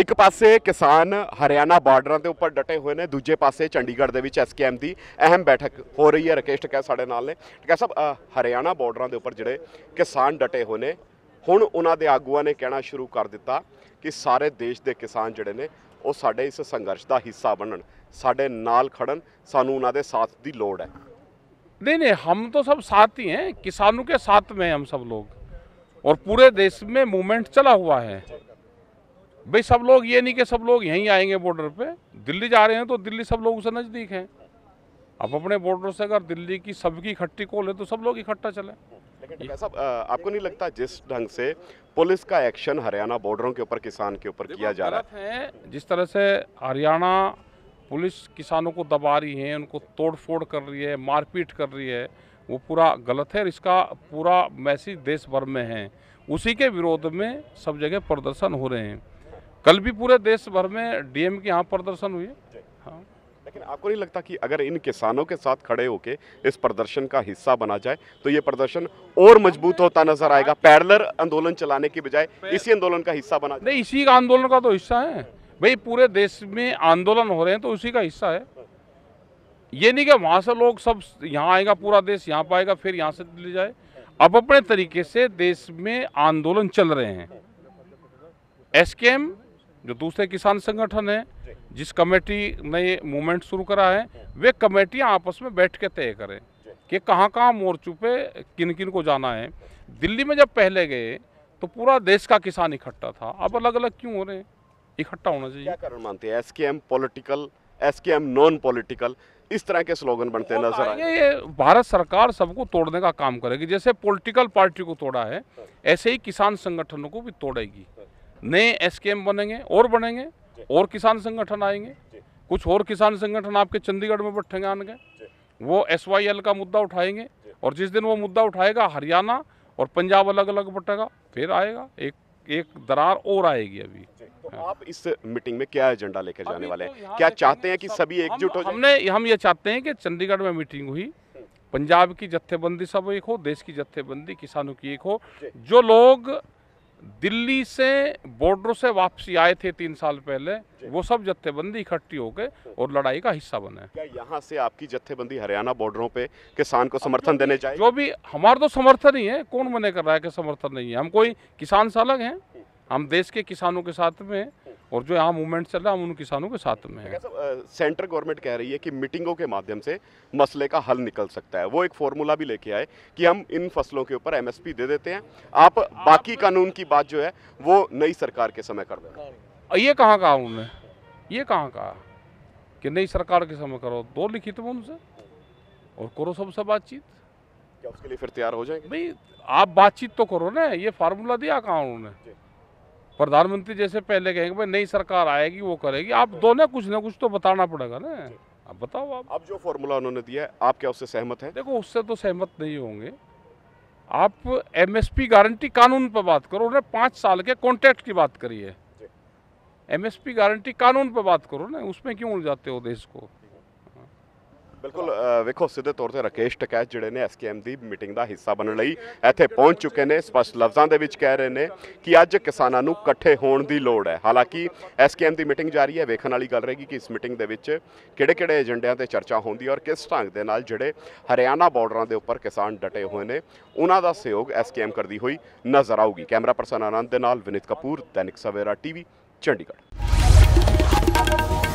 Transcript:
ਇੱਕ ਪਾਸੇ ਕਿਸਾਨ ਹਰਿਆਣਾ ਬਾਰਡਰਾਂ ਦੇ ਉੱਪਰ ਡਟੇ ਹੋਏ ਨੇ ਦੂਜੇ ਪਾਸੇ ਚੰਡੀਗੜ੍ਹ ਦੇ ਵਿੱਚ ਐਸਕੇਐਮ ਦੀ ਅਹਿਮ ਬੈਠਕ ਹੋ ਰਹੀ ਹੈ ਰਕੇਸ਼ ਟਕਾ ਸਾਡੇ ਨਾਲ ਨੇ ਟਕਾ ਸਾਹਿਬ ਹਰਿਆਣਾ ਬਾਰਡਰਾਂ ਦੇ ਉੱਪਰ ਜਿਹੜੇ ਕਿਸਾਨ ਡਟੇ ਹੋਏ ਨੇ ਹੁਣ ਉਹਨਾਂ ਦੇ ਆਗੂਆਂ ਨੇ ਕਹਿਣਾ ਸ਼ੁਰੂ ਕਰ ਦਿੱਤਾ ਕਿ ਸਾਰੇ ਦੇਸ਼ ਦੇ ਕਿਸਾਨ ਜਿਹੜੇ ਨੇ ਉਹ ਸਾਡੇ ਇਸ ਸੰਘਰਸ਼ ਦਾ ਹਿੱਸਾ ਬਣਨ ਸਾਡੇ ਨਾਲ ਖੜਨ ਸਾਨੂੰ ਉਹਨਾਂ ਦੇ ਸਾਥ ਦੀ ਲੋੜ ਹੈ ਨਹੀਂ ਨਹੀਂ ਹਮ तो ਸਭ ਸਾਥ ਹੀ ਹੈ किसानों ਕੇ ਸਾਥ ਮੈਂ ਹਮ ਸਭ लोग ਔਰ ਪੂਰੇ ਦੇਸ਼ में ਮੂਵਮੈਂਟ ਚਲਾ ਹੁਆ ਹੈ भाई सब लोग ये नहीं कि सब लोग यहीं आएंगे बॉर्डर पे दिल्ली जा रहे हैं तो दिल्ली सब लोग उसे नज़दीक हैं अब अपने बॉर्डर से अगर दिल्ली की सबकी इकट्ठी खोलें तो सब लोग इकट्ठा चले सब आपको नहीं लगता जिस ढंग से पुलिस का एक्शन हरियाणा बॉर्डरों के ऊपर किसान के ऊपर किया जा रहा है जिस तरह से हरियाणा पुलिस किसानों को दबा रही है उनको तोड़फोड़ कर रही है मारपीट कर रही है वो पूरा गलत है और इसका पूरा मैसेज देश भर में है उसी के विरोध में सब जगह प्रदर्शन हो रहे हैं कल भी पूरे देश भर में डीएम के यहाँ प्रदर्शन हुए हाँ लेकिन आपको नहीं लगता कि अगर इन किसानों के साथ खड़े होकर इस प्रदर्शन का हिस्सा बना जाए तो ये प्रदर्शन और मजबूत होता नजर आएगा पैरलर आंदोलन चलाने की बजाय इसी आंदोलन का हिस्सा बना नहीं इसी का आंदोलन का तो हिस्सा है भाई पूरे देश में आंदोलन हो रहे हैं तो उसी का हिस्सा है ये नहीं कि वहाँ से लोग सब यहाँ आएगा पूरा देश यहाँ पाएगा फिर यहाँ से ले जाए अब अपने तरीके से देश में आंदोलन चल रहे हैं एस जो दूसरे किसान संगठन है जिस कमेटी ने ये मूवमेंट शुरू करा है हाँ। वे कमेटियां आपस में बैठ के तय करें कि कहाँ कहाँ मोर्चों पे किन किन को जाना है दिल्ली में जब पहले गए तो पूरा देश का किसान इकट्ठा था अब अलग अलग क्यों हो रहे हैं इकट्ठा होना चाहिए क्या कारण मानते हैं S K M political S K M non political इस तरह के स्लोगन बनते हैं नजर आए ये भारत सरकार सबको तोड़ने का काम करेगी जैसे पॉलिटिकल पार्टी को तोड़ा है हाँ। ऐसे ही किसान संगठनों को भी तोड़ेगी नए एसकेएम बनेंगे और बनेंगे और किसान संगठन आएंगे कुछ और किसान संगठन आपके चंडीगढ़ में बैठेंगे आने वो एस का मुद्दा उठाएंगे और जिस दिन वो मुद्दा उठाएगा हरियाणा और पंजाब अलग अलग बटेगा फिर आएगा एक एक दरार और आएगी अभी तो आप इस मीटिंग में क्या एजेंडा लेकर जाने तो वाले हैं तो क्या चाहते हैं कि सभी एकजुट हो हमने हम ये चाहते हैं कि चंडीगढ़ में मीटिंग हुई हम्म। पंजाब की जत्थेबंदी सब एक हो देश की जत्थेबंदी किसानों की एक हो जो लोग दिल्ली से बॉर्डर से वापसी आए थे तीन साल पहले वो सब जत्थेबंदी इकट्ठी होके हम्म। और लड़ाई का हिस्सा बने क्या यहाँ से आपकी जत्थेबंदी हरियाणा बॉर्डरों पे किसान को समर्थन देने चाहिए जो भी हमारा तो समर्थन ही है कौन मने कर रहा है कि समर्थन नहीं है हम कोई किसान से अलग हैं हम्म। हम देश के किसानों के साथ में हैं और जो यहाँ मूवमेंट चल रहा है हम उन किसानों के साथ में हैं सेंट्रल अच्छा, गवर्नमेंट कह रही है कि मीटिंगों के माध्यम से मसले का हल निकल सकता है वो एक फॉर्मूला भी लेके आए कि हम इन फसलों के ऊपर एमएसपी दे देते हैं आप बाकी कानून की बात जो है वो नई सरकार के समय कर दो ये कहाँ कहा उन्होंने ये कहाँ कहा कि नई सरकार के समय करो दो लिखी तुम तो उनसे और करो सबसे बातचीत क्या उसके लिए फिर तैयार हो जाएंगे भाई आप बातचीत तो करो ना ये फार्मूला दिया कहाँ उन्होंने प्रधानमंत्री जैसे पहले कहेंगे भाई नई सरकार आएगी वो करेगी आप दोनों कुछ ना कुछ तो बताना पड़ेगा ना अब बताओ आप अब जो फॉर्मूला उन्होंने दिया है आप क्या उससे सहमत हैं देखो उससे तो सहमत नहीं होंगे आप एमएसपी गारंटी कानून पर बात करो उन्होंने पाँच साल के कॉन्ट्रैक्ट की बात करी है एमएसपी गारंटी कानून पर बात करो ना उसमें क्यों उलझाते हो देश को ਬਿਲਕੁਲ ਵੇਖੋ ਸਿੱਧੇ ਤੌਰ ਤੇ ਰਕੇਸ਼ ਟਕੈਚ ਜਿਹੜੇ ਨੇ ਐਸਕੇਐਮ ਦੀ ਮੀਟਿੰਗ ਦਾ ਹਿੱਸਾ ਬਣਨ ਲਈ ਇੱਥੇ ਪਹੁੰਚ ਚੁੱਕੇ ਨੇ ਸਪਸ਼ਟ ਲਫ਼ਜ਼ਾਂ ਦੇ ਵਿੱਚ ਕਹਿ ਰਹੇ ਨੇ ਕਿ ਅੱਜ ਕਿਸਾਨਾਂ ਨੂੰ ਇਕੱਠੇ ਹੋਣ ਦੀ ਲੋੜ ਹੈ ਹਾਲਾਂਕਿ ਐਸਕੇਐਮ ਦੀ ਮੀਟਿੰਗ ਜਾਰੀ ਹੈ ਵੇਖਣ ਵਾਲੀ ਗੱਲ ਰਹੇਗੀ ਕਿ ਇਸ ਮੀਟਿੰਗ ਦੇ ਵਿੱਚ ਕਿਹੜੇ-ਕਿਹੜੇ ਏਜੰਡਿਆਂ ਤੇ ਚਰਚਾ ਹੁੰਦੀ ਔਰ ਕਿਸ ਢੰਗ ਦੇ ਨਾਲ ਜਿਹੜੇ ਹਰਿਆਣਾ ਬਾਰਡਰਾਂ ਦੇ ਉੱਪਰ ਕਿਸਾਨ ਡਟੇ ਹੋਏ ਨੇ ਉਹਨਾਂ ਦਾ ਸਹਿਯੋਗ ਐਸਕੇਐਮ ਕਰਦੀ ਹੋਈ ਨਜ਼ਰ ਆਊਗੀ ਕੈਮਰਾ ਪਰਸਨ ਆਨੰਦ ਦੇ ਨਾਲ ਵਿਨਿਤ ਕਪੂਰ ਦੈਨਿਕ ਸਵੇਰਾ ਟੀਵੀ ਚੰਡੀਗੜ੍ਹ